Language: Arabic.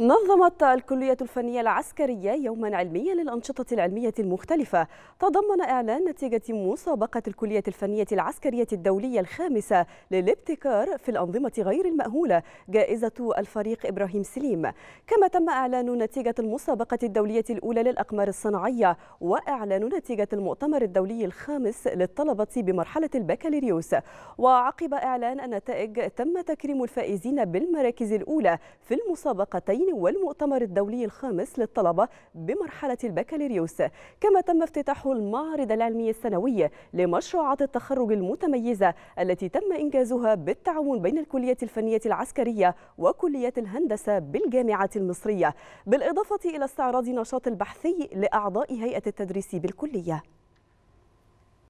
نظمت الكلية الفنية العسكرية يوما علميا للأنشطة العلمية المختلفة تضمن إعلان نتيجة مسابقة الكلية الفنية العسكرية الدولية الخامسة للابتكار في الأنظمة غير المأهولة جائزة الفريق إبراهيم سليم كما تم إعلان نتيجة المسابقة الدولية الأولى للأقمار الصناعية وإعلان نتيجة المؤتمر الدولي الخامس للطلبة بمرحلة البكالوريوس وعقب إعلان النتائج تم تكريم الفائزين بالمراكز الأولى في المسابقتين والمؤتمر الدولي الخامس للطلبة بمرحلة البكالوريوس كما تم افتتاح المعرض العلمي السنوي لمشروعات التخرج المتميزة التي تم إنجازها بالتعاون بين الكلية الفنية العسكرية وكلية الهندسة بالجامعة المصرية بالإضافة إلى استعراض نشاط البحثي لأعضاء هيئة التدريس بالكلية